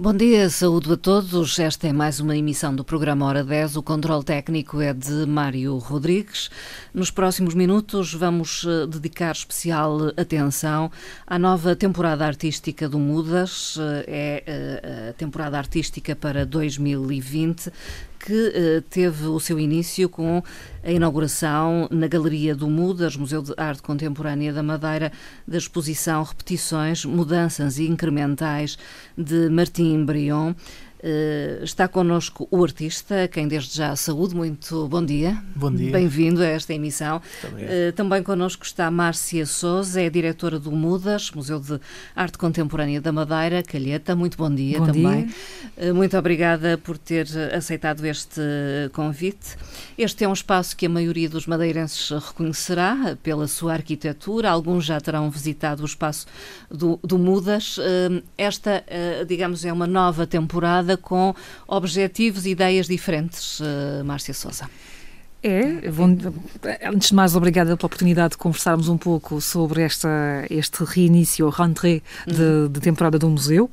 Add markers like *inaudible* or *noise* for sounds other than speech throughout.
Bom dia, saúde a todos. Esta é mais uma emissão do programa Hora 10. O controle técnico é de Mário Rodrigues. Nos próximos minutos vamos eh, dedicar especial atenção à nova temporada artística do Mudas. Eh, é eh, a temporada artística para 2020 que eh, teve o seu início com a inauguração na Galeria do Mudas, Museu de Arte Contemporânea da Madeira, da exposição Repetições, Mudanças e Incrementais de Martim Brion. Eh, está connosco o artista, a quem desde já saúde. Muito bom dia. Bom dia. Bem-vindo a esta emissão. Eh, também connosco está Márcia Souza, é diretora do MUDAS, Museu de Arte Contemporânea da Madeira, Calheta. Muito bom dia bom também. Dia. Eh, muito obrigada por ter aceitado este convite. Este é um espaço que a maioria dos madeirenses reconhecerá pela sua arquitetura. Alguns já terão visitado o espaço do, do MUDAS. esta, digamos, é uma nova temporada com objetivos e ideias diferentes, eh, Márcia Sousa. É, vou, antes de mais, obrigada pela oportunidade de conversarmos um pouco sobre esta, este reinício, rentrée de, uhum. de temporada do museu.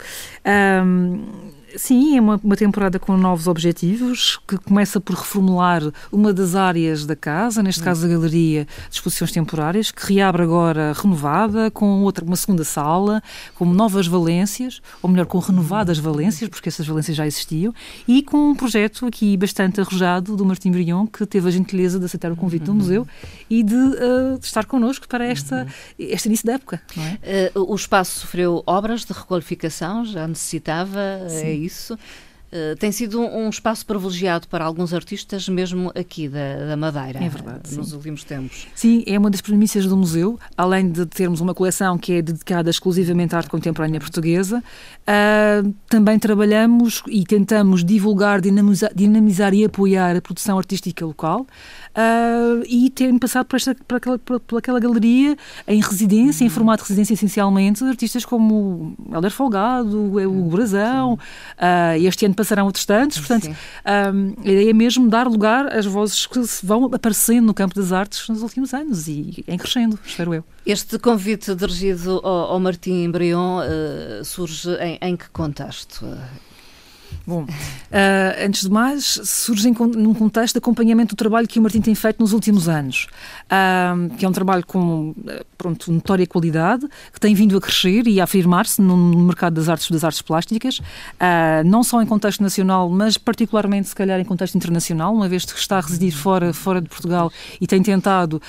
Um, Sim, é uma, uma temporada com novos objetivos, que começa por reformular uma das áreas da casa, neste hum. caso a galeria de exposições temporárias, que reabre agora renovada, com outra, uma segunda sala, com novas valências, ou melhor, com renovadas hum. valências, porque essas valências já existiam, e com um projeto aqui bastante arrojado do Martim Brion, que teve a gentileza de aceitar o convite do uhum. museu e de, uh, de estar connosco para esta, uhum. este início da época. É? Uh, o espaço sofreu obras de requalificação, já necessitava. Sim. É isso. Uh, tem sido um, um, espaço privilegiado para alguns artistas, mesmo aqui da, da Madeira, é verdade, nos sim. últimos tempos. Sim, é uma das premissas do museu, além de termos uma coleção que é dedicada exclusivamente à arte contemporânea portuguesa, uh, também trabalhamos e tentamos divulgar, dinamizar, dinamizar e apoiar a produção artística local, uh, e terem passado por, esta, por, aquela, por, por aquela galeria em residência, uhum. em formato de residência essencialmente, artistas como Helder Folgado, o Brasão, uh, ah, este ano passarão outros tantos, portanto, um, ah, a ideia é mesmo dar lugar às vozes que vão aparecendo no campo das artes nos últimos anos e em crescendo, espero eu. Este convite dirigido ao, ao Martim Brion uh, surge em, em que contexto? Bom, uh, antes de mais, surgem num contexto de acompanhamento do trabalho que o Martim tem feito nos últimos anos, uh, que é um trabalho com eh, pronto, notória qualidade, que tem vindo a crescer e a afirmar-se no mercado das artes das artes plásticas, uh, não só em contexto nacional, mas particularmente, se calhar, em contexto internacional, uma vez que está a residir fora, fora de Portugal e tem tentado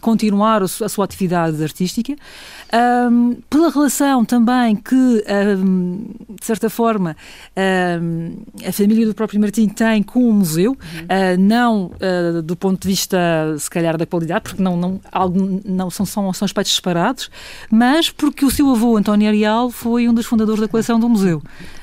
continuar a sua, a sua, atividade artística, pela relação também que, de certa forma, a família do próprio Martim tem com o museu, uhum. Ah, não ah, do ponto de vista, se calhar, da qualidade, porque não, não, não são, são, são aspectos separados, mas porque o seu avô, António Arial, foi um dos fundadores da coleção do museu.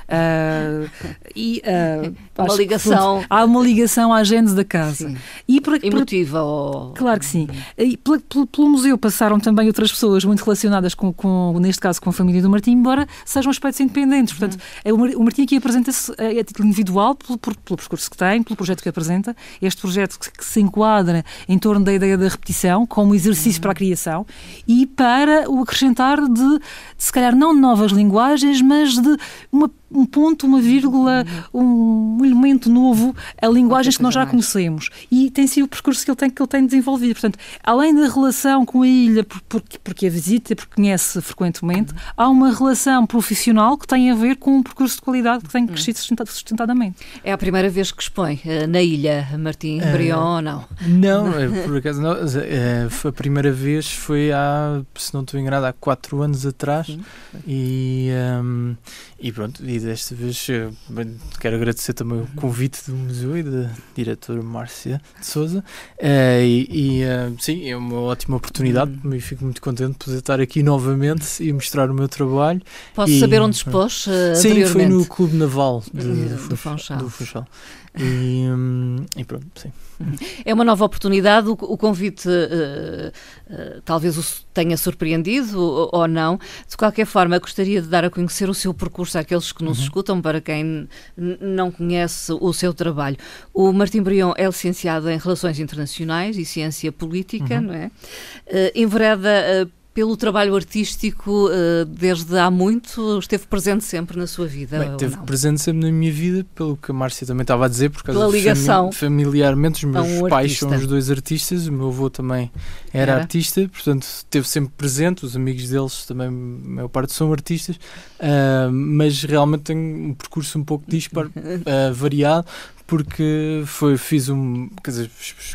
Uh, e, uh, uma ligação. pronto, há uma ligação à genes da casa. Sim. E por, Emotiva. Ou... Claro que sim. E pelo, pelo, museu passaram também outras pessoas muito relacionadas, com, com, neste caso com a família do Martim, embora sejam aspectos independentes. Portanto, hum. o Martim aqui apresenta-se a, é, é título individual, pelo, pelo, percurso que tem, pelo projeto que apresenta. Este projeto que, que se enquadra em torno da ideia da repetição, como exercício hum. para a criação e para o acrescentar de, de, se calhar, não novas linguagens, mas de uma um ponto, uma vírgula, uhum. um elemento novo a linguagens que nós já conhecemos. E tem sido o percurso que ele tem, que ele tem desenvolvido. Portanto, além da relação com a ilha, porque, porque a visita, porque conhece frequentemente, uhum. há uma relação profissional que tem a ver com um percurso de qualidade que tem uhum. crescido sustentadamente. É a primeira vez que expõe eh, na ilha, Martim uh, Brion, eh, ou não? Não, *laughs* eh, por acaso não. foi a primeira vez, foi há, se não estou enganado, há quatro anos atrás. Uhum. E, um, ehm, e pronto, e desta vez eh, quero agradecer também o convite do museu e da diretora Márcia de Souza. Eh, e, e eh, sim, é uma ótima oportunidade uhum. e fico muito contente de poder estar aqui novamente e mostrar o meu trabalho. Posso e, saber onde expôs? sim, foi no Clube Naval de, do, do, Funchal. Do Funchal. E, hum, e, pronto, sim. É uma nova oportunidade. O, convite uh, uh, talvez o tenha surpreendido ou, não. De qualquer forma, gostaria de dar a conhecer o seu percurso àqueles que nos uhum. escutam, para quem não conhece o seu trabalho. O Martim Brion é licenciado em Relações Internacionais e Ciência Política, uhum. não é? Uh, envereda pelo trabalho artístico eh, desde há muito, esteve presente sempre na sua vida? Bem, esteve presente sempre na minha vida, pelo que a Márcia também estava a dizer, por causa Pela ligação fami familiarmente, os meus um pais artista. são os dois artistas, o meu avô também era, era, artista, portanto esteve sempre presente, os amigos deles também, a maior parte são artistas, uh, mas realmente tenho um percurso um pouco disparo, *laughs* uh, ah, variado, porque foi, fiz um. Quer dizer,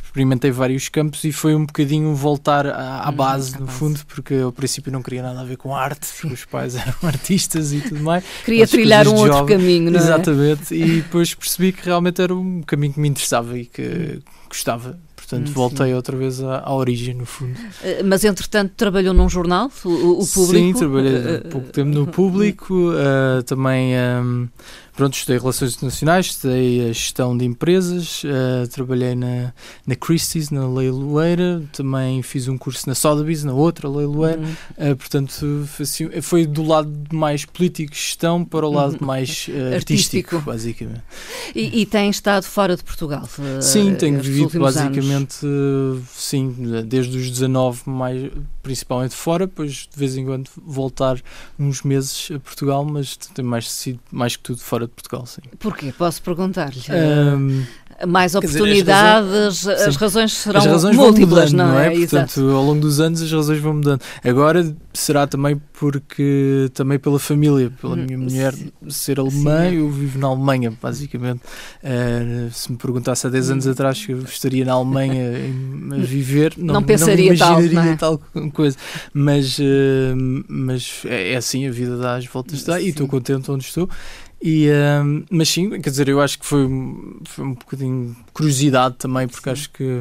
experimentei vários campos e foi um bocadinho voltar à, à uhum, base, hum, no base. fundo, porque eu, ao princípio não queria nada a ver com arte, porque os pais *laughs* eram artistas e tudo mais. Queria trilhar um outro jovem. caminho, não é? Exatamente, e *laughs* depois percebi que realmente era um caminho que me interessava e que hum. gostava. Portanto, hum, voltei sim. outra vez à, à, origem, no fundo. Eh, mas, entretanto, trabalhou num jornal, o, o Público? Sim, trabalhei uh, pouco tempo no eh, Público, uh, também. Um, Pronto, estudei Relações Internacionais, estudei a Gestão de Empresas, uh, trabalhei na, na Christie's, na Leiloeira, também fiz um curso na Sotheby's, na outra Leiloeira, uhum. uh, portanto assim, foi do lado mais político gestão para o uhum. lado uhum. mais uh, artístico, artístico, basicamente. E, e tem estado fora de Portugal? Sim, tenho vivido basicamente, sim, desde os 19 mais, principalmente fora, depois de vez em quando voltar uns meses a Portugal, mas tem mais sido mais que tudo fora fora de Portugal, sim. Porquê? Posso perguntar-lhe. Um, mais oportunidades, dizer, as, razões, as, razões, serão as razões múltiplas, mudando, não é? Não é? é? Portanto, Exato. ao longo dos anos as razões vão mudando. Agora será também porque também pela família, pela minha hum, mulher ser alemã, Sim. eu vivo na Alemanha, basicamente. Uh, se me perguntasse há 10 anos hum. atrás que eu estaria na Alemanha *laughs* a viver, não, não pensaria não imaginaria tal, não é? tal coisa. Mas, uh, mas é, é, assim, a vida dá as voltas, está e estou contente onde estou. E, uh, mas sim, quer dizer, eu acho que foi, foi um bocadinho curiosidade também, porque sim. acho que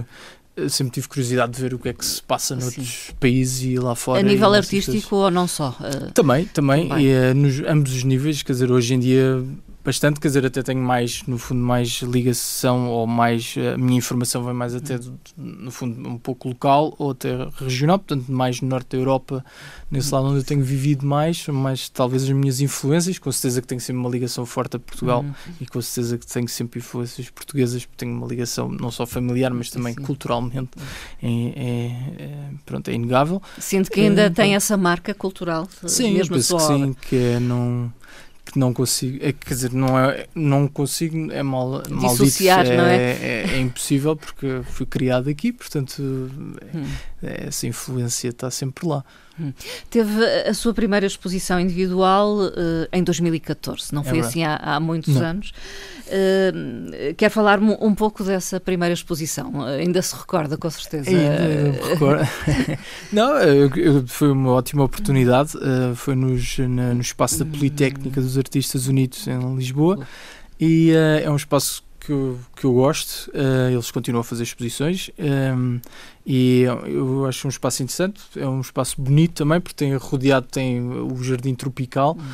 eh, sempre tive curiosidade de ver o que é que se passa noutros países e lá fora. A nível artístico ou não só? Uh... Também, também, também. E, uh, nos ambos os níveis, quer dizer, hoje em dia bastante, quer dizer, até tenho mais, no fundo, mais ligação ou mais, eh, a minha informação vem mais até, hum. do, no fundo, um pouco local ou até regional, portanto, mais no norte da Europa, nesse hum. lado onde eu tenho vivido mais, mas talvez as minhas influências, com certeza que tenho sempre uma ligação forte a Portugal uhum. e com certeza que tenho sempre influências portuguesas, porque tenho uma ligação não só familiar, mas também Sim. culturalmente, é, é, é, pronto, é inegável. Sinto que ainda é, tem essa marca cultural. Eh, sim, mesmo penso que sim, que é não que não consigo, é, quer dizer, não, é, não consigo, é mal, Dissociar, maldito, é, não é? É, é, é impossível porque fui criado aqui, portanto hum. É, essa influência está sempre lá. Hum. Teve a sua primeira exposição individual uh, em 2014, não é foi assim há, há muitos não. anos. Uh, quer falar me um pouco dessa primeira exposição? Ainda se recorda, com certeza. Ainda recordo. *laughs* não, foi uma ótima oportunidade. Uh, foi nos, na, no espaço da Politécnica dos Artistas Unidos em Lisboa. E é um espaço que eu, que eu gosto. Uh, eles continuam a fazer exposições um, ehm, e eu acho um espaço interessante. É um espaço bonito também, porque tem rodeado tem o jardim tropical. Uhum.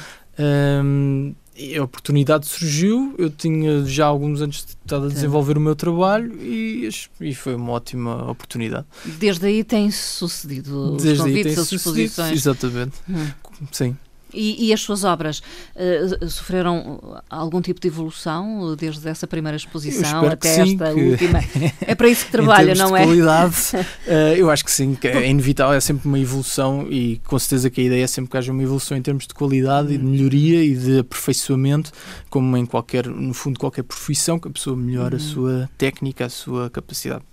Um, ehm, a oportunidade surgiu, eu tinha já alguns anos estado a desenvolver o meu trabalho e, e, foi uma ótima oportunidade. Desde aí tem sucedido Desde os convites, as exposições. Exatamente. Hum. Sim. E, e as suas obras uh, sofreram algum tipo de evolução desde essa primeira exposição até sim, esta que... última? É para isso que *laughs* trabalha, não é? qualidade, uh, *laughs* eu acho que sim, que é inevitável, é sempre uma evolução e com certeza que a ideia é sempre que haja uma evolução em termos de qualidade e de uhum. melhoria e de aperfeiçoamento, como em qualquer, no fundo, qualquer profissão, que a pessoa melhora a uhum. sua técnica, a sua capacidade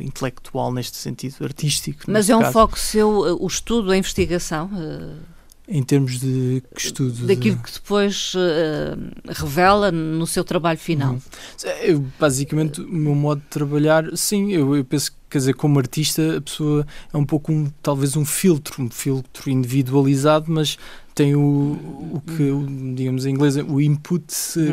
intelectual neste sentido, artístico. Mas é um caso. foco seu, eh, o estudo, a investigação? Uh em termos de estudo. Daquilo de... que depois uh, revela no seu trabalho final. Uhum. Eu, basicamente, o meu modo de trabalhar, sim, eu, eu, penso que, quer dizer, como artista, a pessoa é um pouco, um, talvez, um filtro, um filtro individualizado, mas tem o, o que, digamos em inglês, o input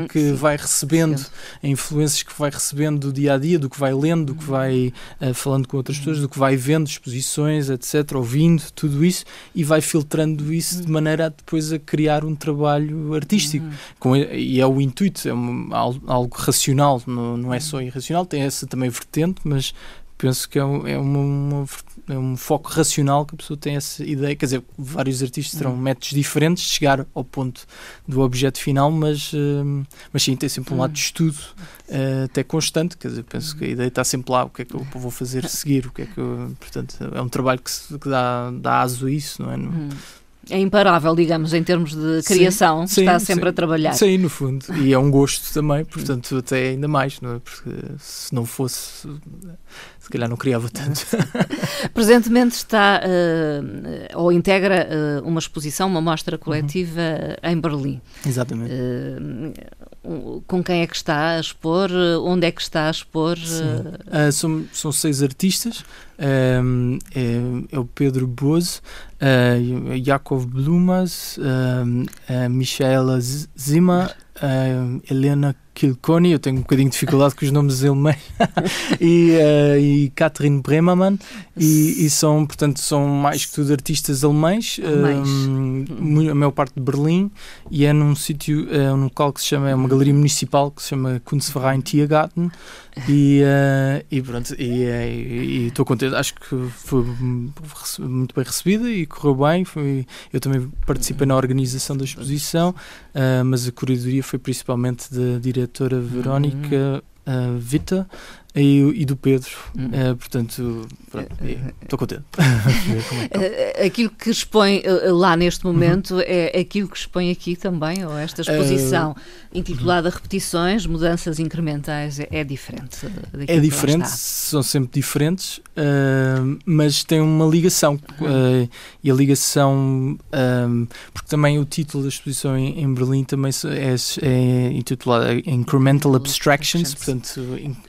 que hum, Sim, vai recebendo, influências que vai recebendo do dia a dia, do que vai lendo, do que hum. vai uh, falando com outras hum. pessoas, do que vai vendo, exposições, etc., ouvindo, tudo isso, e vai filtrando isso de maneira a depois a criar um trabalho artístico. Com, e é o intuito, é um, algo racional, não, não é só irracional, tem essa também vertente, mas penso que é, um, é, uma, uma, é um foco racional que a pessoa tem essa ideia. Quer dizer, vários artistas terão uhum. métodos diferentes de chegar ao ponto do objeto final, mas, uh, mas sim, tem sempre um lado de hum. estudo uh, até constante. Quer dizer, penso que a hum. ideia está sempre lá: o que é que eu vou fazer seguir, o que é que eu. Portanto, é um trabalho que, que dá, dá aso a isso, não é? Não, é imparável, digamos, em termos de criação, sim, está sempre sim. a trabalhar. Sim, no fundo. E é um gosto também, portanto, até ainda mais, não é? Porque se não fosse, se calhar não criava tanto. *laughs* Presentemente está uh, ou integra uh, uma exposição, uma mostra uhum. coletiva uhum. em Berlim. Exatamente. Uh, com quem é que está a expor? Onde é que está a expor? Ah, são, são seis artistas. Um, é, é, o Pedro Bozo, uh, Jakob Blumas, um, uh, eh, eh, Michaela Zima, uh, Helena Kilconi, eu tenho um bocadinho de dificuldade com os nomes alemães, *laughs* e, uh, e Catherine Bremermann, e, e, são, portanto, são mais que tudo artistas alemães, um, a maior parte de Berlim, e é num sítio, é um local que se chama, é uma galeria municipal que se chama Kunstverein Tiergarten, e, uh, e pronto, eh, e estou contente. Acho que foi muito bem recebida e correu bem. Foi, eu também participei na organização da exposição, uh, mas a curadoria foi principalmente da diretora Verónica. Uh, Vita, e, e do Pedro. Uh, portanto, eh, estou contente. *laughs* Eh, aquilo que expõe lá neste uhum. momento uhum. é aquilo que expõe aqui também, ou esta exposição intitulada uhum. Repetições, Mudanças Incrementais, é, é diferente. É diferente, são sempre diferentes, uh, mas tem uma ligação. Uhum. e a ligação, um, porque também o título da exposição em, em Berlim também é, é intitulado é Incremental Abstractions, portanto,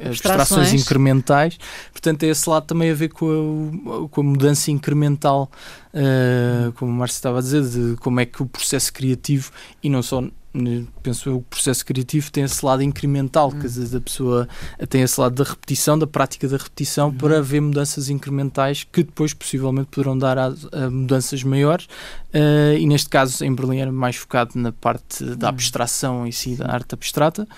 abstrações alterações incrementais. Portanto, é esse lado também a ver com a, com a mudança incremental, uh, como o Márcio estava a dizer, de como é que o processo criativo, e não só penso eu, o processo criativo tem esse lado incremental, uhum. quer hum. dizer, a pessoa tem esse lado da repetição, da prática da repetição, uhum. para haver mudanças incrementais que depois possivelmente poderão dar a, a mudanças maiores. Uh, e neste caso, em Berlim, era mais focado na parte da hum. abstração em si, da arte abstrata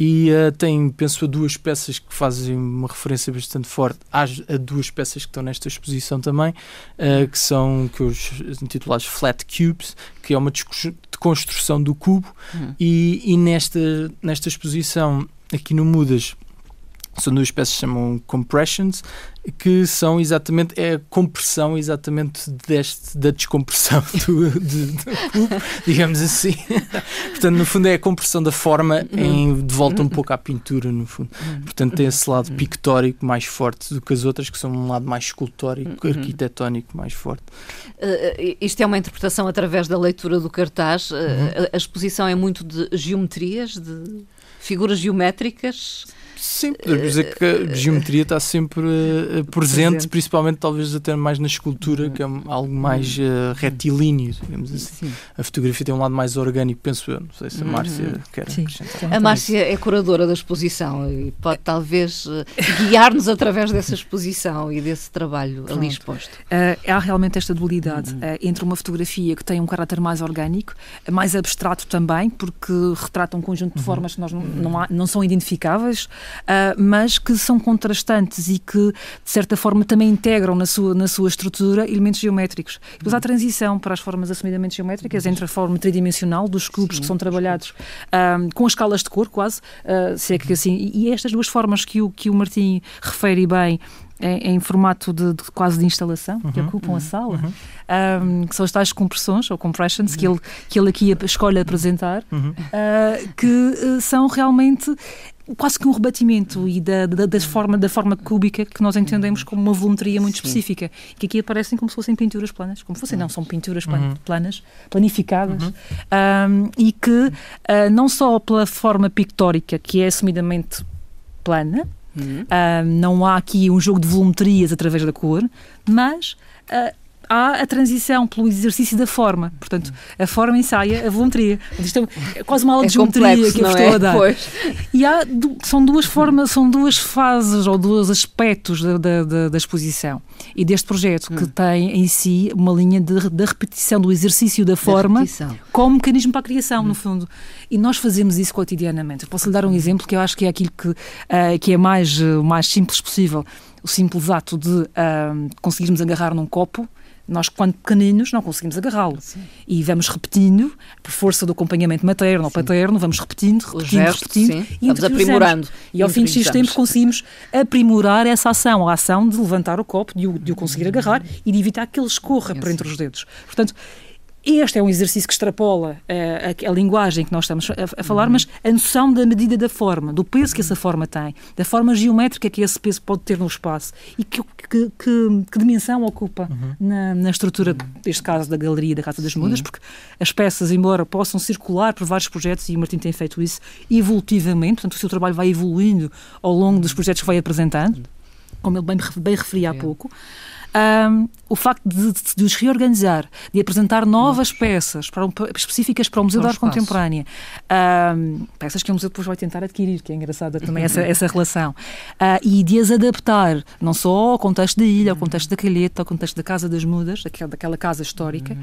e uh, tem, penso, a duas peças que fazem uma referência bastante forte às a duas peças que estão nesta exposição também, uh, que são que os intitulados Flat Cubes, que é uma construção do cubo, uhum. e, e nesta, nesta exposição aqui no Mudas são duas peças que chamam compressions, que são exatamente é a compressão exatamente deste, da descompressão *laughs* do, de, do cubo, digamos assim. *laughs* Portanto, no fundo é a compressão da forma em, de volta um pouco à pintura, no fundo. Portanto, tem esse lado pictórico mais forte do que as outras, que são um lado mais escultórico, uhum. arquitetónico mais forte. Uh, isto é uma interpretação através da leitura do cartaz. Eh, uhum. a, a exposição é muito de geometrias, de figuras geométricas. Sim, podemos dizer que a geometria está sempre eh, eh, presente, presente. principalmente talvez até mais na escultura, uhum. que é algo mais uh, retilíneo, digamos assim. Sim. A fotografia tem um lado mais orgânico, penso eu. Não sei se a uhum. Márcia uhum. quer Sim. acrescentar. A Márcia é curadora da exposição e pode talvez guiar-nos através dessa exposição e desse trabalho Pronto. ali exposto. Uh, há realmente esta dualidade uh, entre uma fotografia que tem um caráter mais orgânico, mais abstrato também, porque retrata um conjunto de formas que nós não, não, há, não são identificáveis, ah, mas que são contrastantes e que, de certa forma, também integram na sua, na sua estrutura elementos geométricos. E depois há a transição para as formas assumidamente geométricas entre a forma tridimensional dos cubos Sim, que são trabalhados ah, com escalas de cor, quase, ah, se é que assim. E é estas duas formas que o, que o Martim refere bem em, em, formato de, de, quase de instalação, uhum, que ocupam uhum, a sala, uhum. um, que são as tais compressões ou compressions que ele, que ele aqui escolhe apresentar, uh, que uh, são realmente quase que um rebatimento e da, da, da, forma, da forma cúbica que nós entendemos uhum. como uma volumetria muito Sim. específica, que aqui aparecem como se fossem pinturas planas, como fossem, não, uhum. são pinturas uhum. planas, planificadas, uhum. um, e que uh, não só pela forma pictórica, que é assumidamente plana, uhum. um, não há aqui um jogo de volumetrias através da cor, mas uh, há a transição pelo exercício da forma. Portanto, a forma ensaia a volumetria. Isto é, é quase uma aula é de geometria complexo, que eu estou é? a dar. Pois. E há, são duas formas, são duas fases ou dois aspectos da, da, da exposição e deste projeto, hum. que tem em si uma linha da repetição do exercício da, forma com como mecanismo para a criação, hum. no fundo. E nós fazemos isso cotidianamente. posso lhe dar um exemplo que eu acho que é aquilo que, uh, que é mais, uh, mais simples possível. O simples ato de uh, conseguirmos agarrar num copo nós, quando pequeninos, não conseguimos agarrá-lo. E vamos repetindo, por força do acompanhamento materno ou paterno, vamos repetindo, repetindo, repetindo. Sim. E vamos aprimorando. E ao fim de X tempo conseguimos aprimorar essa ação, a ação de levantar o copo, de o, de o conseguir agarrar e de evitar que ele escorra por entre os dedos. Portanto, este é um exercício que extrapola eh, a, a, linguagem que nós estamos a, a falar, uhum. mas a noção da medida da forma, do peso que essa forma tem, da forma geométrica que esse peso pode ter no espaço e que, que, que, que dimensão ocupa uhum. na, na, estrutura, neste caso, da galeria da Casa das Mudas, porque as peças, embora possam circular por vários projetos, e o Martim tem feito isso evolutivamente, portanto, o seu trabalho vai evoluindo ao longo dos projetos que vai apresentando, como ele bem, bem referia há pouco um, o facto de, de, de, os reorganizar, de apresentar novas Nossa. peças para, específicas para o Museu da Arte Contemporânea, um, peças que o museu depois vai tentar adquirir, que é engraçada também essa, *laughs* essa relação, uh, e de as adaptar não só ao contexto da ilha, ao contexto uhum. da calheta, ao contexto da Casa das Mudas, daquela, daquela casa histórica.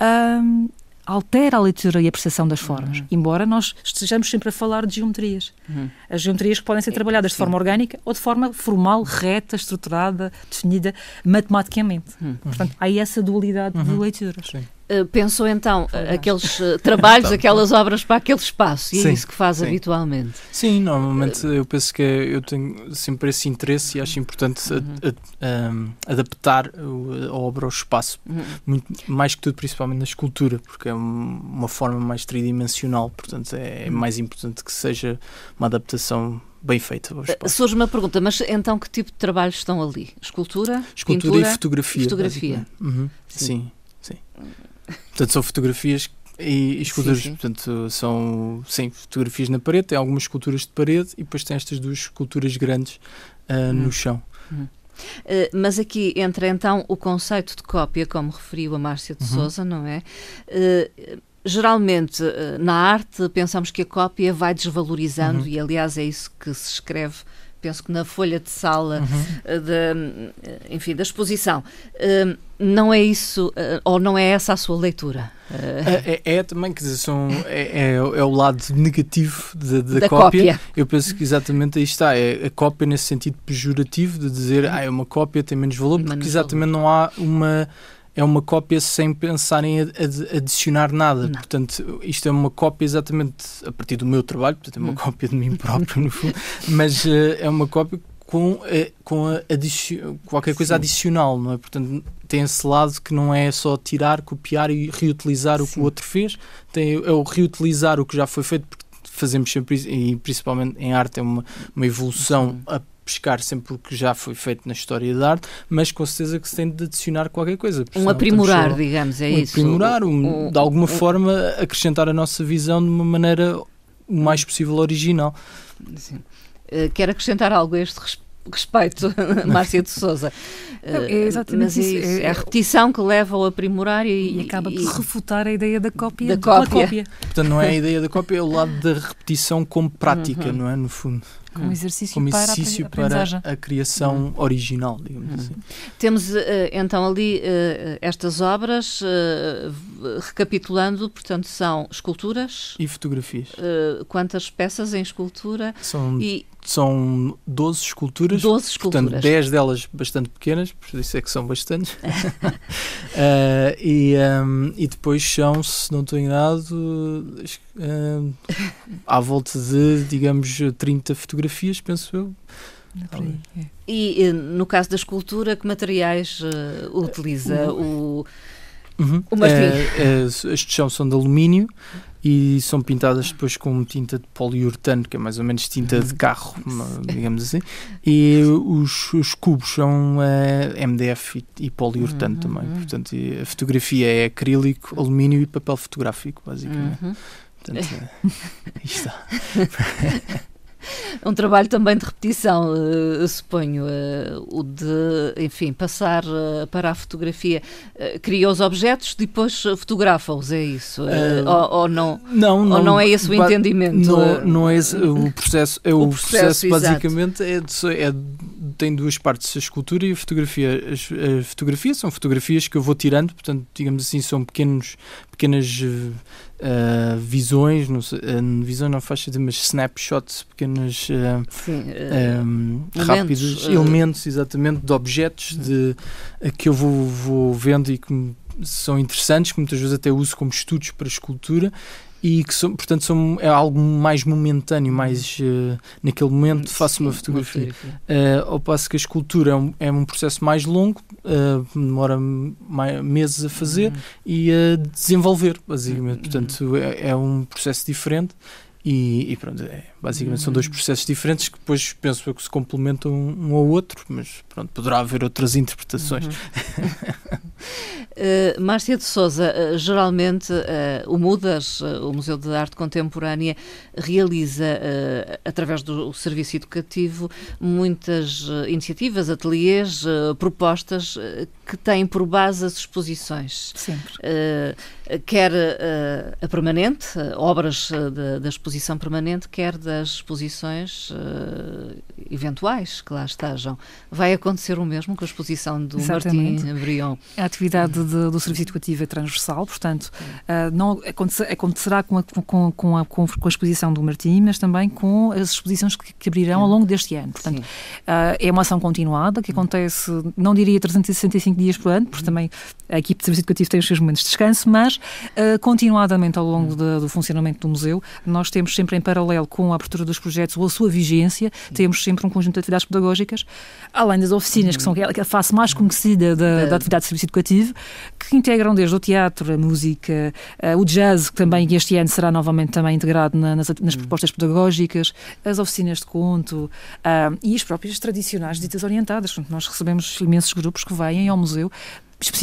Um, uhum altera a leitura e a percepção das formas, uhum. embora nós estejamos sempre a falar de geometrias. Uhum. As geometrias que podem ser é trabalhadas de forma orgânica ou de forma formal, reta, estruturada, definida matematicamente. Uhum. Portanto, há essa dualidade de uhum. leituras. Sim. Eh, pensou então eh, aqueles eh, trabalhos, *laughs* tá, tá. aquelas obras para aquele espaço, e é sim, é isso que faz sim. habitualmente. Sim, normalmente eu penso que é, eu tenho sempre esse interesse e acho importante a, uhum. a, um, ehm, adaptar a obra ao espaço, uhum. muito, mais que tudo principalmente na escultura, porque é uma forma mais tridimensional, portanto é, é uhum. mais importante que seja uma adaptação bem feita. Surge uma pergunta, mas então que tipo de trabalhos estão ali? Escultura? Escultura pintura, e fotografia. Fotografia. Uhum. Sim. sim. sim. Portanto, são fotografias e, esculturas, sim, sim. portanto, são sim, fotografias na parede, tem algumas esculturas de parede e depois tem estas duas esculturas grandes uh, hum. no chão. Hum. Eh, mas aqui entra então o conceito de cópia, como referiu a Márcia de uhum. Souza, não é? Eh, geralmente eh, na arte pensamos que a cópia vai desvalorizando uhum. e aliás é isso que se escreve penso que na folha de sala uhum. Eh, de, eh, enfim, da exposição. Eh, não é isso, ou não é essa a sua leitura? É, é, é também, quer dizer, são, é, é, é o lado negativo da, da cópia. cópia. Eu penso que exatamente aí está. É a cópia nesse sentido pejorativo de dizer, ah, é uma cópia, tem menos valor, porque exatamente não há uma é uma cópia sem pensar em adicionar nada. Não. Portanto, isto é uma cópia exatamente a partir do meu trabalho, portanto, é uma hum. cópia de mim *laughs* próprio, no fundo, mas uh, é uma cópia com, uh, com qualquer coisa Sim. adicional, não é? Portanto, tem esse lado que não é só tirar, copiar e reutilizar Sim. o que o outro fez, tem, é o reutilizar o que já foi feito, fazemos sempre e principalmente em arte é uma, uma evolução a, pescar sempre o que já foi feito na história da arte, mas com certeza que se tem de adicionar qualquer coisa. Um aprimorar, só, digamos, é um isso. Aprimorar, um, um de alguma um, forma acrescentar a nossa visão de uma maneira o mais possível original. Sim. Uh, eh, quer acrescentar algo a este respeito? *laughs* Márcia de Souza. é eh, exatamente Mas é isso. É, é, a repetição que leva ao aprimorar e, e acaba por refutar a ideia da cópia. Da cópia. cópia. Portanto, não é a ideia da cópia, é o lado da repetição como prática, uhum. não é? No fundo como hum. exercício, como exercício para, a, a criação uhum. original, digamos uhum. assim. Temos eh, então ali eh, estas obras, eh, recapitulando, portanto, são esculturas e fotografias. quantas peças em escultura? São e, são 12 esculturas. 12 esculturas. Portanto, 10 delas bastante pequenas, por isso é que são bastantes. uh, *laughs* e, um, ehm, e depois são, se não estou enganado, uh, à volta de, digamos, 30 fotografias, penso eu. É. E eh, no caso da escultura, que materiais uh, utiliza? o, o... Uhum. O marfim. Uh, uh, as de são de alumínio, e são pintadas depois com tinta de poliuretano, que é mais ou menos tinta de carro, digamos assim. E os, os cubos são uh, eh, MDF e, e poliuretano uhum. também. Uhum. Portanto, a fotografia é acrílico, alumínio e papel fotográfico, basicamente. Uhum. Portanto, uh, *laughs* está. *laughs* *laughs* um trabalho também de repetição, uh, suponho, uh, o de, enfim, passar uh, para a fotografia. cria os objetos, depois fotografa-os, é isso? Ou, ou, não, não, não, ou não é esse o entendimento? Não, não é esse o processo. É *laughs* o, o processo, processo basicamente, é, de, é, tem duas partes, a escultura e a fotografia. As, as fotografias são fotografias que eu vou tirando, portanto, digamos assim, são pequenos, pequenas uh, visões, no uh, ah, visões não faz sentido, mas snapshots, pequenos uh, ah, Sim, um, elementos, rápidos elementos, exatamente, de objetos de, que eu vou, vou vendo e que são interessantes, que muitas vezes até uso como estudos para escultura e que, são, portanto, são, é algo mais momentâneo, mais uh, naquele momento Sim, faço uma fotografia. Uh, ao passo que a escultura é um, é um processo mais longo, uh, demora mais, meses a fazer uhum. e a desenvolver, basicamente. Uhum. Portanto, é, é, um processo diferente. E, e pronto, é, basicamente uhum. são dois uhum. processos diferentes que depois penso que se complementam um ao outro, mas pronto, poderá haver outras interpretações. Uhum. *laughs* *laughs* Eh, Márcia de Souza, eh, geralmente uh, o MUDAS, o Museu de Arte Contemporânea, realiza, através do serviço educativo, muitas iniciativas, ateliês, propostas que têm por base as exposições. Sempre. quer a permanente, obras da exposição permanente, quer das exposições eventuais que lá estejam. Vai acontecer o mesmo com a exposição do Exatamente. Martim Brion? A atividade de, do serviço educativo é transversal, portanto, uh, não acontecerá com a, com, com, a, com a exposição do Martim, mas também com as exposições que, que abrirão ao longo deste ano. Portanto, uh, é uma ação continuada que acontece, não diria 365 dias por ano, porque uhum. também a equipe de serviço educativo tem os seus momentos de descanso, mas uh, continuadamente ao longo uhum. de, do funcionamento do museu, nós temos sempre em paralelo com a abertura dos projetos ou a sua vigência, uhum. temos sempre um conjunto de atividades pedagógicas, além das oficinas, que são a face mais conhecida da, da atividade de serviço educativo, que que integram desde o teatro, a música, eh, o jazz, que também este ano será novamente também integrado nas, nas hum. propostas pedagógicas, as oficinas de conto ah, e as próprias tradicionais ditas orientadas. Nós recebemos imensos grupos que vêm ao museu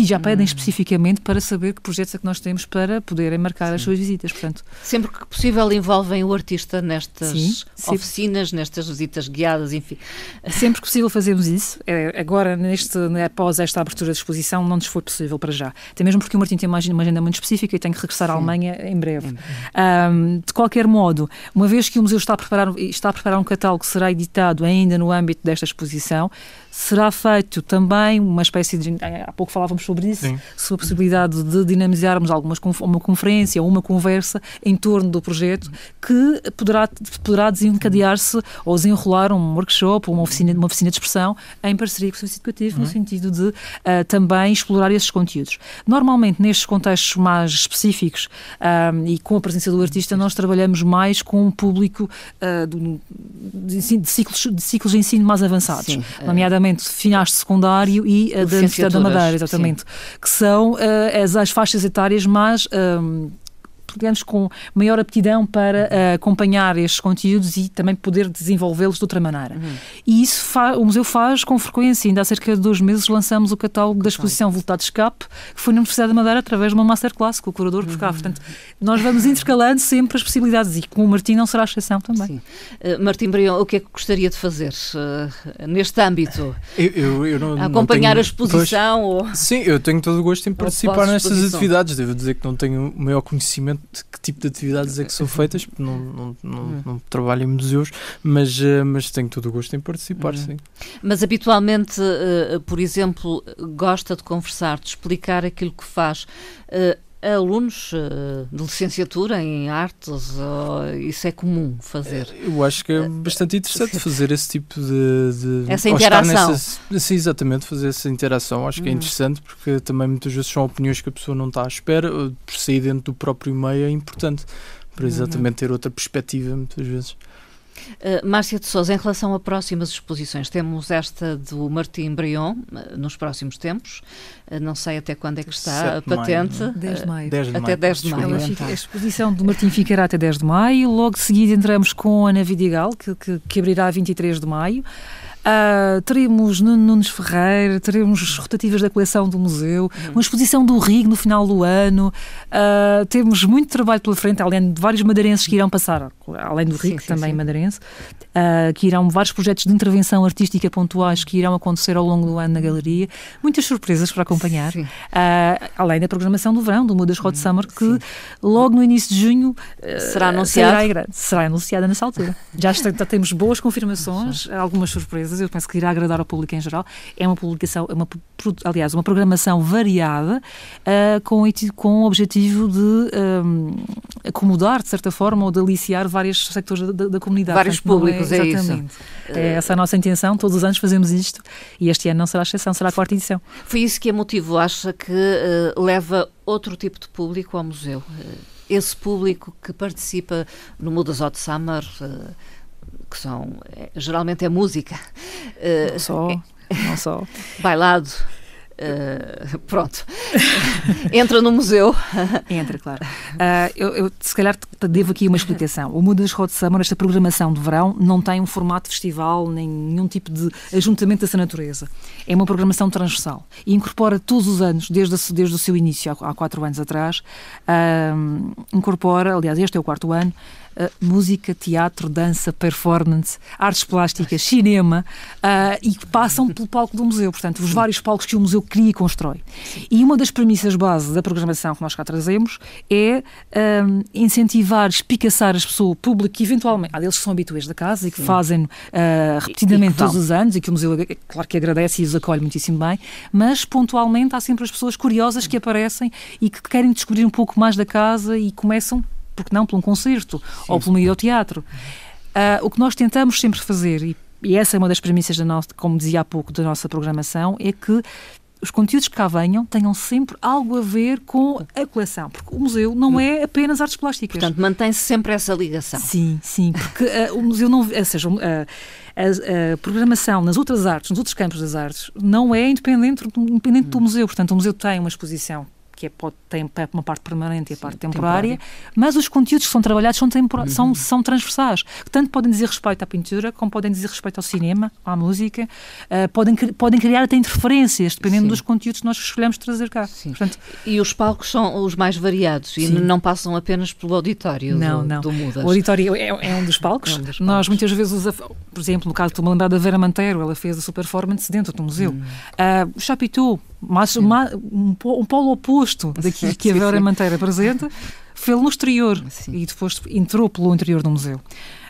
já pedem hum. especificamente para saber que projetos é que nós temos para poderem marcar Sim. as suas visitas. Portanto, sempre que possível envolvem o artista nestas Sim, oficinas, nestas visitas guiadas, enfim. Sempre que possível fazemos isso. É, agora, neste, né, após esta abertura de exposição, não nos foi possível para já. Até mesmo porque o Martim tem uma agenda muito específica e tem que regressar Sim. à Alemanha em breve. Um, de qualquer modo, uma vez que o museu está a preparar, está a preparar um catálogo que será editado ainda no âmbito desta exposição, será feito também uma espécie de. Eh, há pouco falávamos sobre isso, Sim. sobre a possibilidade de dinamizarmos algumas, uma conferência ou uma conversa em torno do projeto que poderá, poderá desencadear-se ou desenrolar um workshop ou uma oficina, uma oficina de expressão em parceria com o Serviço Educativo, uhum. no sentido de uh, também explorar esses conteúdos. Normalmente, nestes contextos mais específicos um, eh, e com a presença do artista, nós trabalhamos mais com um público uh, de, de, ciclos, de ciclos de ensino mais avançados, Sim. É. nomeadamente especialmente finais de secundário e uh, da Universidade da Madeira, exatamente, sim. que são uh, as, as faixas etárias mais ehm, clientes com maior aptidão para uh, acompanhar estes conteúdos e também poder desenvolvê-los de outra maneira. Uhum. E isso o museu faz com frequência. Ainda há cerca de dois meses lançamos o catálogo da exposição Voltado Escape, que foi na Universidade da Madeira através de uma masterclass com o curador por cá. Uhum. Portanto, nós vamos intercalando sempre as possibilidades e com o Martim não será exceção também. Sim. Uh, Martim Brion, o que é que gostaria de fazer uh, neste âmbito? Eu, eu, eu não, Acompanhar não tenho, a exposição? Pois, ou... Sim, eu tenho todo o gosto em participar nestas atividades. Devo dizer que não tenho o maior conhecimento de que tipo de atividades é que são uhum. feitas, porque não, não, não, uhum. não trabalho em museus, mas, eh, mas tenho todo o gosto em participar, uhum. sim. Mas habitualmente, eh, eh, por exemplo, gosta de conversar, de explicar aquilo que faz alunos eh, de licenciatura em artes, isso é comum fazer? Eu acho que é eh, bastante interessante fazer esse tipo de. de essa interação. sim, exatamente, fazer essa interação. Acho que é uhum. interessante porque também muitas vezes são opiniões que a pessoa não está à espera, eh, sair dentro do próprio meio é importante para uhum. exatamente ter outra perspectiva, muitas vezes. Eh, Márcia de Souza, em relação a próximas exposições, temos esta do Martim Brion eh, nos próximos tempos. Eh, não sei até quando é que está a patente. Maio, 10 é? de maio. 10 de até 10 de maio. a exposição do Martim ficará até 10 de maio. Logo de seguida entramos com Ana Vidigal, que, que, que abrirá a 23 de maio. Uh, teremos Nunes Ferreira, teremos rotativas da coleção do museu, hum. uma exposição do Rig no final do ano. Uh, temos muito trabalho pela frente, além de vários madeirenses que irão passar, além do Rig, também é sim. madeirense, uh, que irão vários projetos de intervenção artística pontuais que irão acontecer ao longo do ano na galeria. Muitas surpresas para acompanhar, além da programação do verão, do Mudas Hot hum, Summer, que sim. logo no início de junho será anunciada. Será, será anunciada nessa altura. Já, está, já temos boas confirmações, *laughs* algumas surpresas coisas, eu penso que irá agradar ao público em geral. É uma publicação, é uma, aliás, uma programação variada uh, com, com o objetivo de um, ah, acomodar, de certa forma, ou de aliciar vários sectores da, da comunidade. Vários Portanto, é públicos, é, exatamente. é isso. É essa a nossa intenção, todos os anos fazemos isto e este ano não será exceção, será a quarta edição. Foi isso que é motivo, acha que uh, leva outro tipo de público ao museu? esse público que participa no Mudas Summer... Uh, que são. Eh, geralmente é música. Não só. Eh, não só. *laughs* Bailado. Uh, *laughs* pronto, *laughs* entra no museu. *laughs* Entra, claro. Uh, eu, eu, se calhar te devo aqui uma explicação. O Mudas Road Summer, esta programação de verão, não tem um formato festival, nem nenhum tipo de ajuntamento dessa natureza. É uma programação transversal e incorpora todos os anos, desde, a, desde o seu início, há, há quatro anos atrás, uh, incorpora, aliás, este é o quarto ano, Uh, música, teatro, dança, performance, artes plásticas, cinema uh, e que passam pelo palco do museu. Portanto, os vários palcos que o museu cria e constrói. E uma das premissas base da programação que nós cá trazemos é um, incentivar, espicaçar as pessoas, o público que eventualmente, há deles que são habituais da casa e que Sim. fazem uh, hum, repetidamente e, e todos os anos e que o museu, claro que agradece e os acolhe muitíssimo bem, mas pontualmente há sempre as pessoas curiosas que aparecem e que querem descobrir um pouco mais da casa e começam, porque não, por um concerto Sim. ou por meio ao teatro. Uh, o que nós tentamos sempre fazer, e, e essa é uma das premissas da nossa, como dizia há pouco, da nossa programação, é que os conteúdos que cá venham tenham sempre algo a ver com a coleção, porque o museu não é apenas artes plásticas. Portanto, mantém-se sempre essa ligação. Sim, sim, porque uh, o museu não. Eh, ou seja, uh, eh, a, a, programação nas outras artes, nos outros campos das artes, não é independente, independente hum. do museu. Portanto, o museu tem uma exposição que é, pode, tem uma parte permanente e a parte temporária, temporária, mas os conteúdos que são trabalhados são, uhum. são, são transversais. Tanto podem dizer respeito à pintura, como podem dizer respeito ao cinema, à música, uh, podem, podem criar até interferências, dependendo Sim. dos conteúdos que nós escolhemos trazer cá. Portanto, e os palcos são os mais variados Sim. e não passam apenas pelo auditório não, do, não. do Mudas. O auditório é, é, é um dos palcos. É um dos palcos. Nós muitas vezes, usamos, por exemplo, no caso, estou-me a lembrar da Vera Manteiro, ela fez a sua performance dentro do museu. Hum. Uh, o Chapitou mas, uma, um, um polo oposto daquilo *laughs* que a Vera Manteira apresenta, foi no exterior Sim. e depois entrou pelo interior do museu.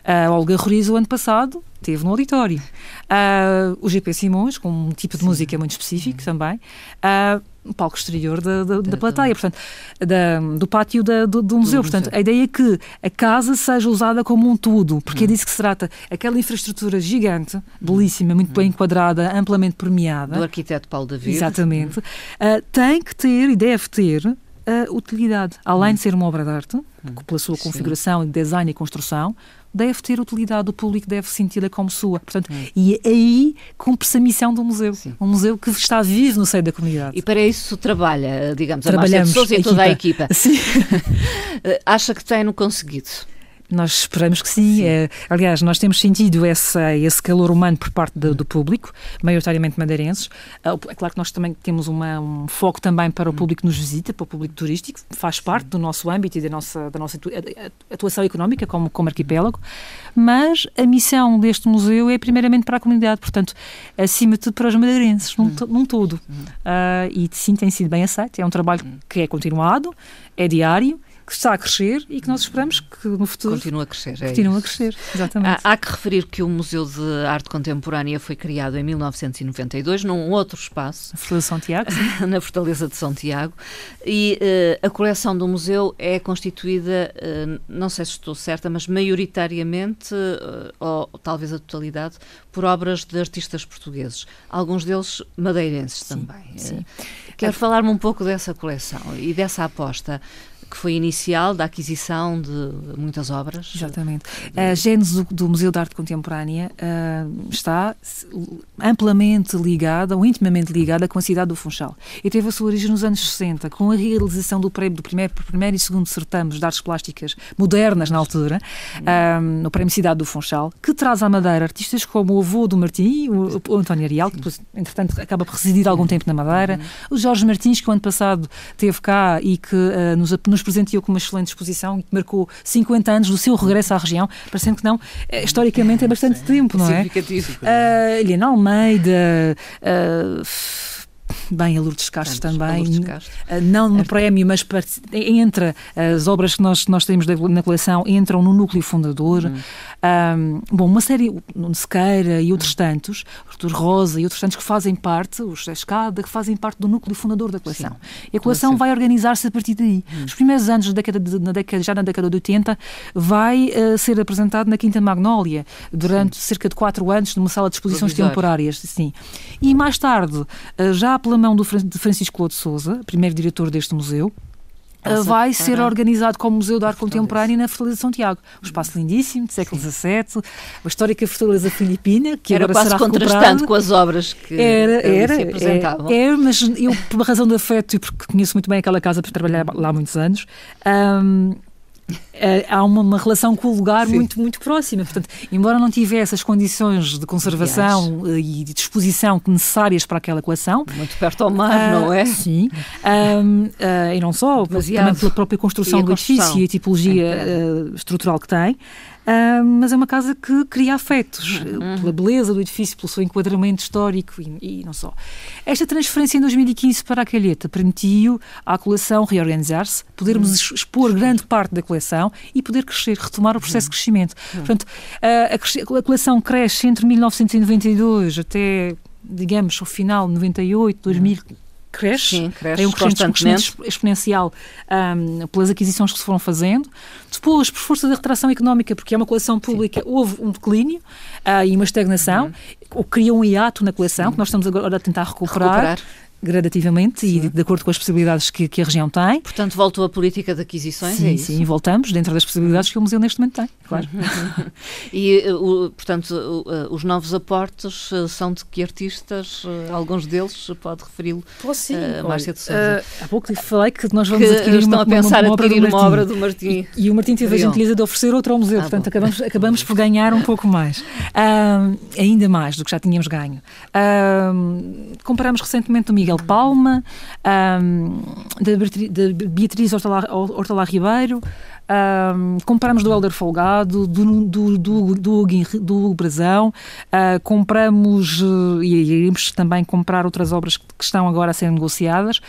A Olga Roriz, o ano passado, teve no auditório. Uh, o GP Simões, com um tipo de Sim. música muito específico Sim. também. Uh, no palco exterior da, da, da plateia, portanto, da, do pátio da, do, do, museu. Portanto, a ideia é que a casa seja usada como um tudo, porque é hum. é disso que se trata. Aquela infraestrutura gigante, belíssima, muito hum. bem enquadrada, amplamente permeada Do arquiteto Paulo David. Exatamente. Hum. Uh, tem que ter e deve ter ah, utilidade. Além hum. de ser uma obra de arte, hum. pela sua configuração, Sim. design e construção, deve ter utilidade, o público deve senti-la como sua. Portanto, hum. E é aí cumpre-se a missão do museu. Sim. Um museu que está vivo no seio da comunidade. E para isso trabalha, digamos, a de Pessoas e a toda a equipa. Sim. *laughs* Eh, acha que tem no conseguido? Nós esperamos que sim. sim. É, aliás, nós temos sentido esse esse calor humano por parte do, do público, maioritariamente madeirenses. Ah, é claro que nós também temos uma, um foco também para o hum. público que nos visita, para o público turístico, faz parte do nosso âmbito e da nossa, da nossa atuação económica como, como arquipélago, mas a missão deste museu é primeiramente para a comunidade, portanto, acima de tudo para os madeirenses, num, hum. num todo. Uh, e sim, tem sido bem aceito. É um trabalho que é continuado, é diário, que está a crescer e que nós esperamos que no futuro continue a crescer. É continue a crescer, exatamente. Há, há, que referir que o Museu de Arte Contemporânea foi criado em 1992 num outro espaço. *laughs* Na Fortaleza de São Tiago. na Fortaleza de São Tiago. E uh, a coleção do museu é constituída, uh, não sei se estou certa, mas maioritariamente, uh, ou talvez a totalidade, por obras de artistas portugueses. Alguns deles madeirenses sim, também. Sim. Quero falar-me um pouco dessa coleção e dessa aposta que foi inicial da aquisição de muitas obras. Exatamente. A gênese do, Museu de Arte Contemporânea uh, está amplamente ligada ou intimamente ligada com a cidade do Funchal e teve a sua origem nos anos 60, com a realização do prémio do primeiro, primeiro e segundo certames de artes plásticas modernas na altura, um, ah, no prémio Cidade do Funchal, que traz à Madeira artistas como o avô do Martim, o, o António Arial, que depois, entretanto acaba por residir algum tempo na Madeira, uhum. o Jorge Martins, que o ano passado teve cá e que uh, nos, nos nos presenteou com uma excelente exposição que marcou 50 anos do seu regresso à região, parecendo que não, eh, historicamente é bastante tempo, não é? Significativo. Uh, Helena Almeida, uh, bem a Lourdes Castro também. Lourdes Castro. Ah, não no é. prémio, mas entra as obras que nós, nós temos na coleção, entram no núcleo fundador. Hum. Um, bom, uma série, Nuno Sequeira e outros uhum. tantos, Artur Rosa e outros tantos que fazem parte, os Escada, que fazem parte do núcleo fundador da coleção. Sim. E a coleção vai organizar-se a partir daí. Hum. Os primeiros anos, década de, na década, já na década de 80, vai uh, ser apresentado na Quinta Magnólia, durante sim. cerca de quatro anos, numa sala de exposições Provisório. temporárias. Sim. E mais tarde, uh, já pela mão de Francisco Lourdes Souza, primeiro diretor deste museu, ah, ah, vai ser organizado como Museu de Arte Contemporânea na Fortaleza São Tiago. Um espaço lindíssimo, do século XVII, uma histórica Fortaleza Filipina, que era agora quase contrastante com as obras que era, era, se é, apresentavam. Era, é, mas eu, por uma razão de afeto e porque conheço muito bem aquela casa, por trabalhar lá há muitos anos, um, eh, há uma, uma, relação com o lugar Sim. muito, muito próxima. Portanto, embora não tivesse as condições de conservação eh, e de disposição necessárias para aquela equação Muito perto ao mar, uh, não é? Sim. Um, uh, e não só, também pela própria construção, construção do edifício e a tipologia uh, estrutural que tem. mas é uma casa que cria afetos uhum. pela beleza do edifício, pelo seu enquadramento histórico e, e não só. Esta transferência em 2015 para a Calheta permitiu à coleção reorganizar-se, podermos uhum. expor grande parte da coleção coleção e poder crescer, retomar o processo uhum. de crescimento. Uhum. Portanto, a, a, coleção cresce entre 1992 até, digamos, o final de 98, 2000. Uhum. Cresce, Sim, cresce, tem um crescimento exponencial um, pelas aquisições que se foram fazendo. Depois, por força da retração económica, porque é uma coleção pública, Sim. houve um declínio uh, e uma estagnação, uhum. ou criou um hiato na coleção, que nós estamos agora a tentar recuperar. recuperar gradativamente sim. e de acordo com as possibilidades que, que, a região tem. Portanto, voltou à política de aquisições, sim, é isso? Sim, voltamos dentro das possibilidades uhum. que o museu neste momento tem, uhum. claro. *laughs* e, eh, portanto, eh, os novos aportes eh, são de que artistas? Alguns deles, pode referi-lo, Uh, Márcia de Souza. Uh, há pouco falei que nós vamos que adquirir estão uma, a pensar uma, uma, adquirir obra uma obra do Martim. E, e o Martim teve a gentileza de oferecer outra ao museu, ah, portanto, acabamos, *laughs* acabamos por ganhar um pouco mais. Uh, ainda mais do que já tínhamos ganho. Uh, ah, comparamos recentemente o Miguel Miguel Palma, um, da Beatriz Hortalá, Ribeiro, um, compramos do Helder Folgado, do, do, do, do, do Brazão, uh, ah, compramos uh, e iremos também comprar outras obras que, que estão agora a ser negociadas.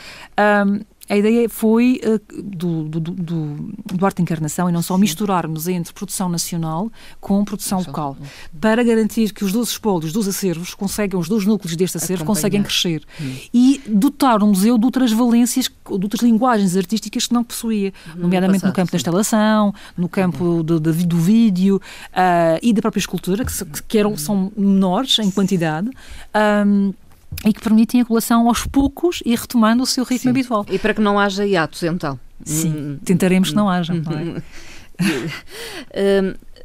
Um, a ideia foi eh, do, do, do, do Arte Encarnação, e não só, Sim. misturarmos entre produção nacional com produção Sim. local, para garantir que os dois os dos acervos, conseguem, os dois núcleos deste acervo, Acompanhar. conseguem crescer. Hum. E dotar o museu de outras valências, de outras linguagens artísticas que não possuía, hum, no nomeadamente passado, no campo sim. da instalação, no tá campo do, do, do vídeo uh, e da própria escultura, que, que eram, hum. são menores em quantidade. Um, e que permitem a colação aos poucos e retomando o seu ritmo Sim. habitual. E para que não haja hiatos, então? Sim, hum, tentaremos hum, que não haja, hum, não é? *laughs*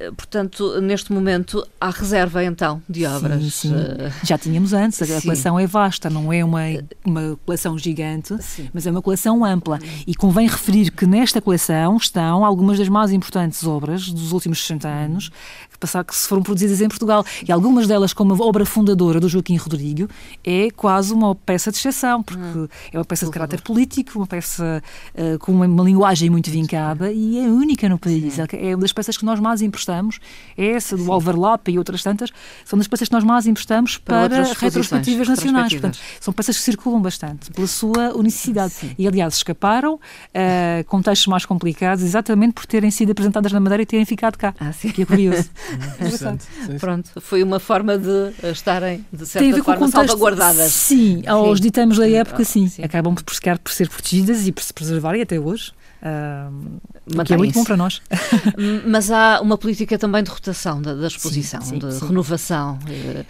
Hum, portanto, neste momento há reserva então de obras. Sim, sim. Eh, Já tínhamos antes, a sim. coleção é vasta, não é uma, uma coleção gigante, mas é uma coleção ampla. E convém referir que nesta coleção estão algumas das mais importantes obras dos últimos 60 anos, passar, que se foram produzidas em Portugal. E algumas delas, como a obra fundadora do Joaquim Rodrigo, é quase uma peça de exceção, porque hum. é uma peça de caráter político, uma peça uh, com uma, uma, linguagem muito vincada Sim. e é única no país. Sim. É uma das peças que nós mais emprestamos, é essa do Sim. Álvaro e outras tantas, são das peças que nós mais emprestamos para, para retrospectivas nacionais. Portanto, são peças que circulam bastante, pela sua unicidade. E, aliás, escaparam uh, com textos mais complicados, exatamente por terem sido apresentadas na Madeira e terem ficado cá. Ah, que é curioso. *laughs* Interessante. Sim, Pronto, foi uma forma de eh, estarem, de certa Tem a ver forma, com o contexto, salvaguardadas. Sim, aos ditamos ditames da época, ah, sim. sim. Acabam por, ficar, por ser protegidas e por se preservarem até hoje. Um, ah, que é muito bom para nós. *laughs* Mas há uma política também de rotação da, da exposição, sim, sim, de sim. renovação. Eh,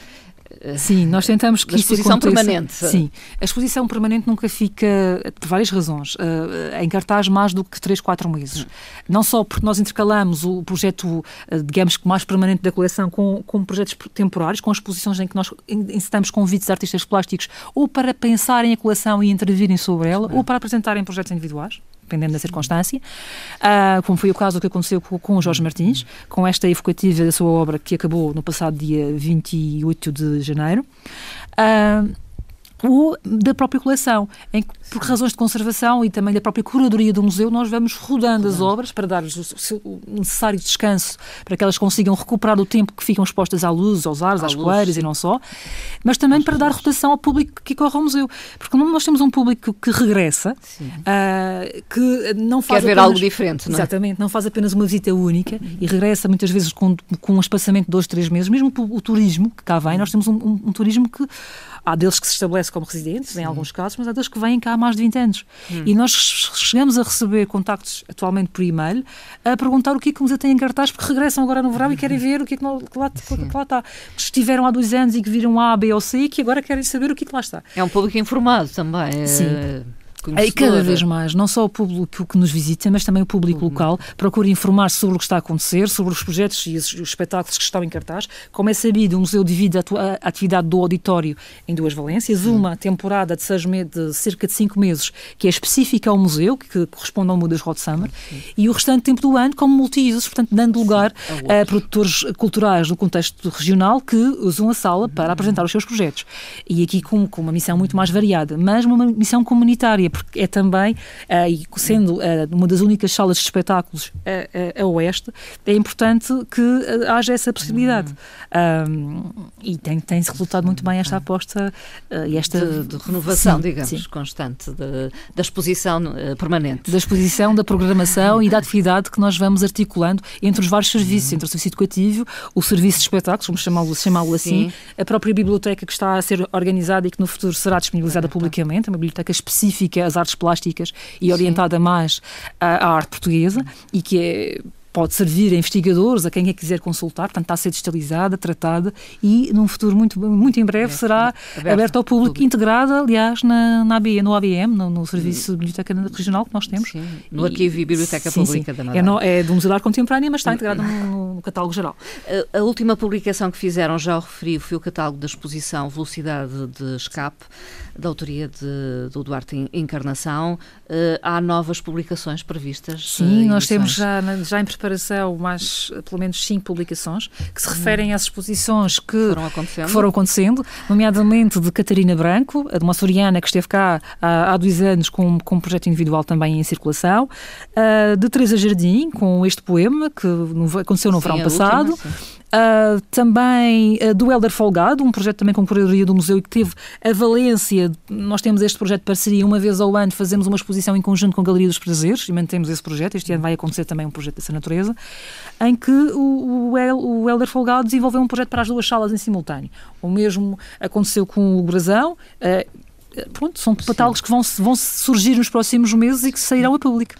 Sim, nós tentamos que isso exposição aconteça. permanente. Sim, a exposição permanente nunca fica, por várias razões, eh, em cartaz mais do que 3, 4 meses. Não só porque nós intercalamos o projeto, eh, digamos que mais permanente da coleção com, com projetos temporários, com exposições em que nós incitamos convites de artistas plásticos ou para pensarem a coleção e intervirem sobre ela, ou para apresentarem projetos individuais dependendo da circunstância, uh, como foi o caso que aconteceu com, o Jorge uhum. Martins, com esta evocativa da sua obra que acabou no passado dia 28 de janeiro. Uh, ou da própria coleção, em que, por razões de conservação e também da própria curadoria do museu, nós vamos rodando as obras para dar-lhes o, necessário descanso para que elas consigam recuperar o tempo que ficam expostas à luz, aos ares, à às poeiras e não só, mas também para dar rotação ao público que corre ao museu. Porque nós temos um público que regressa, uh, que não faz. Quer apenas, ver algo diferente, não é? Exatamente, não faz apenas uma visita única uhum. e regressa muitas vezes com, com um espaçamento de dois, três meses, mesmo o, o turismo que cá vem, uhum. nós temos um, um, um turismo que Há deles que se estabelecem como residentes, Sim. em alguns casos, mas há deles que vêm cá há mais de 20 anos. Hum. E nós chegamos a receber contactos, atualmente por e-mail, a perguntar o que é que nos tem em cartaz, porque regressam agora no verão e querem uhum. ver o que é que, lá, que lá, que lá está. Que estiveram há dois anos e que viram A, B ou C e que agora querem saber o que é que lá está. É um público informado também. Sim. Eh, conhecedora. E cada vez mais, não só o público que nos visita, mas também o público uhum. local, procura informar se sobre o que está a acontecer, sobre os projetos e os espetáculos que estão em cartaz. Como é sabido, o museu divide a atividade do auditório em duas valências. Uma temporada de, seis de cerca de cinco meses, que é específica ao museu, que corresponde ao Mudas Hot Summer, e o restante tempo do ano como multiusos, portanto, dando lugar Sim, a, a produtores culturais no contexto regional que usam a sala para uhum. apresentar os seus projetos. E aqui com, com uma missão muito mais variada, mas uma missão comunitária porque é também, uh, e sendo uh, uma das únicas salas de espetáculos a, eh, a, a oeste, é importante que haja essa possibilidade. Uhum. Um, e tem-se resultado muito bem esta uhum. aposta e esta de, de renovação, sim, digamos, sim. constante de, da exposição permanente. Da exposição, da programação e da atividade que nós vamos articulando entre os vários serviços, uhum. entre o serviço educativo, o serviço de espetáculos, vamos chamá-lo chamá assim, a própria biblioteca que está a ser organizada e que no futuro será disponibilizada publicamente, é uma biblioteca específica as artes plásticas e Sim. orientada mais à, à arte portuguesa e que é pode servir a investigadores, a quem a é quiser consultar, portanto está a ser digitalizada, tratada e num futuro muito, muito em breve é, será aberta, aberta ao público, público, integrada, aliás, na, na ABM, no ABM, no, no Serviço hum. de Biblioteca Regional que nós temos. Sim, no Arquivo e Biblioteca sim, Pública sim. da é Madeira. É, no, é do Museu da Arte Contemporânea, mas está hum. integrado no, no, catálogo geral. A, a, última publicação que fizeram, já o referi, foi o catálogo da exposição Velocidade de Escape, da autoria de, do Duarte Encarnação. Uh, há novas publicações previstas? Sim, eh, nós temos já, já em preparação separação mais, pelo menos, cinco publicações que se hum. referem às exposições que foram acontecendo, que foram acontecendo nomeadamente de Catarina Branco, de uma soriana que esteve cá há, há dois anos com, com um projeto individual também em circulação, de Teresa Jardim, com este poema que aconteceu no sim, verão passado, última, Uh, também uh, do Helder Folgado, um projeto também com curadoria do museu e que teve a Valência. Nós temos este projeto de parceria, uma vez ao ano fazemos uma exposição em conjunto com a Galeria dos Prazeres e mantemos esse projeto. Este ano vai acontecer também um projeto dessa natureza, em que o, o, El, o Helder Folgado desenvolveu um projeto para as duas salas em simultâneo. O mesmo aconteceu com o Brasão. Uh, pronto, são catálogos que vão, vão surgir nos próximos meses e que sairão a público.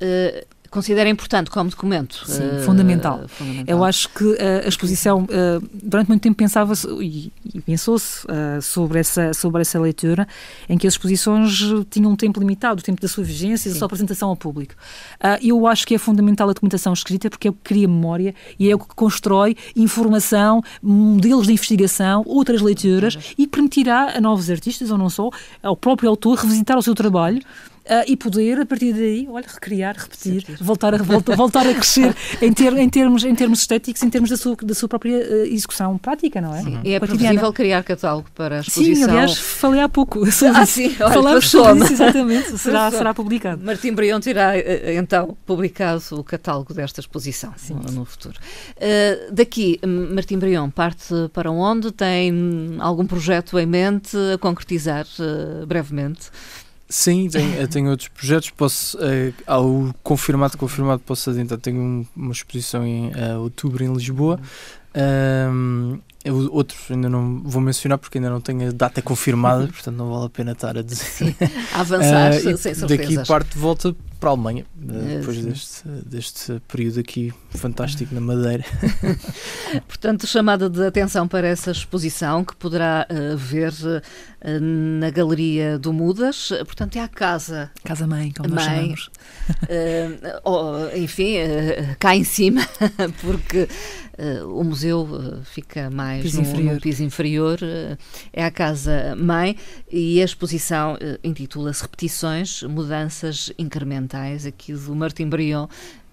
Uh, considera importante como documento. Sim, uh, fundamental. fundamental. Eu acho que uh, a exposição, eh, durante muito tempo pensava-se e, e pensou-se sobre, essa, sobre essa leitura, em que as exposições tinham um tempo limitado, o tempo da sua vigência e da sua apresentação ao público. Ah, eu acho que é fundamental a documentação escrita porque é o que cria memória e é o que constrói informação, modelos de investigação, outras leituras e permitirá a novos artistas, ou não só, ao próprio autor revisitar o seu trabalho uh, e poder, a partir daí, olha, recriar, repetir, voltar a, volta, voltar a crescer *laughs* em, ter, em, termos, em termos estéticos, em termos da sua, da sua própria ah, execução prática, não é? Sim. E é possível criar catálogo para a exposição. Sim, aliás, falei há pouco *laughs* ah, Sim, Falámos sobre isso, exatamente. *laughs* Será, será publicado. Martim Brion terá, eh, eh, então, publicado o catálogo desta exposição sim, no, no futuro. Uh, daqui, Martim Brion, parte para onde? Tem hum, algum projeto em mente a concretizar uh, brevemente? Sim, tenho, tenho outros projetos. Posso, uh, ao confirmado, confirmado, posso adiantar. Tenho um, uma exposição em uh, outubro em Lisboa. Um, uhum. É outros ainda não vou mencionar porque ainda não tenho a data confirmada, uhum. portanto não vale a pena estar a dizer. *laughs* A avançar, uh, sem certeza. Daqui parte de volta para a Alemanha, ah, depois deste, deste período aqui fantástico na Madeira. *laughs* portanto, chamada de atenção para essa exposição que poderá uh, ver na Galeria do Mudas, portanto é a casa. Casa-mãe, como mãe, nós chamamos. oh, enfim, cá em cima, *laughs* porque o museu fica mais mais piso piso inferior. Eh, é a casa mãe e a exposição eh, intitula-se Repetições, Mudanças Incrementais, aqui do Martin Brion,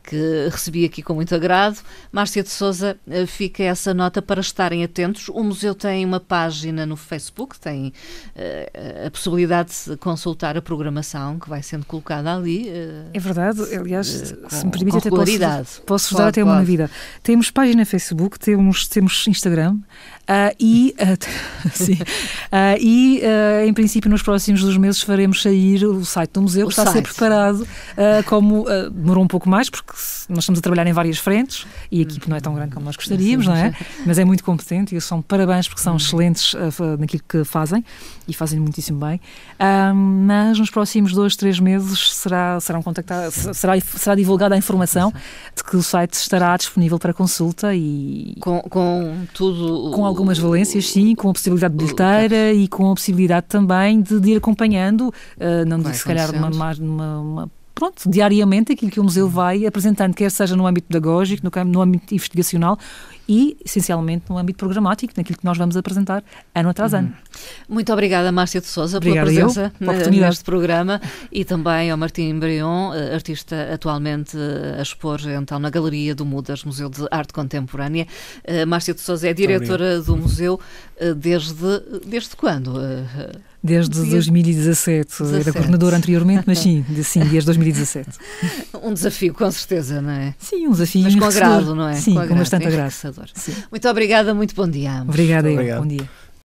que recebi aqui com muito agrado. Márcia de Souza, eh, fica essa nota para estarem atentos. O museu tem uma página no Facebook, tem uh, a possibilidade de consultar a programação que vai sendo colocada ali. Uh, é verdade, aliás, com, se me permite, até posso, posso dar até uma vida novidade. Temos página Facebook, temos, temos Instagram, Uh, e, uh, *laughs* sim, uh, e em princípio, nos próximos dois meses faremos sair o site do museu, o que está site. a ser preparado, como demorou um pouco mais, porque nós estamos a trabalhar em várias frentes e a uhum. equipe não é tão grande como nós gostaríamos, não é? Mas é muito competente e são parabéns porque são uhum. excelentes eh, naquilo que fazem e fazem muitíssimo bem. mas nos próximos dois, três meses será, serão contactados, será, será divulgada a informação de que o site estará disponível para consulta e. Com, com tudo. Com algumas valências, sim, com a possibilidade de bilheteira é e com a possibilidade também de, de ir acompanhando, eh, não digo se calhar numa, numa, numa pronto, diariamente aquilo que o museu vai apresentando, quer seja no âmbito pedagógico, no, no âmbito investigacional e, essencialmente, no âmbito programático, naquilo que nós vamos apresentar ano atrás uhum. ano. Muito obrigada, Márcia de Souza pela presença eu, pela eh, neste programa e também ao Martim Brion, eh, artista atualmente eh, a expor então na Galeria do Mudas, Museu de Arte Contemporânea. Márcia de Souza é diretora do museu desde, desde quando? Desde, 2017. 17. Era coordenadora anteriormente, mas sim, sim, desde 2017. *laughs* um desafio, com certeza, não é? Sim, um desafio. Mas com agrado, não é? Sim, com, agrado, graça, bastante é agrado. Muito obrigada, muito bom dia. Ambos. Obrigada, muito eu. Obrigado. Bom dia.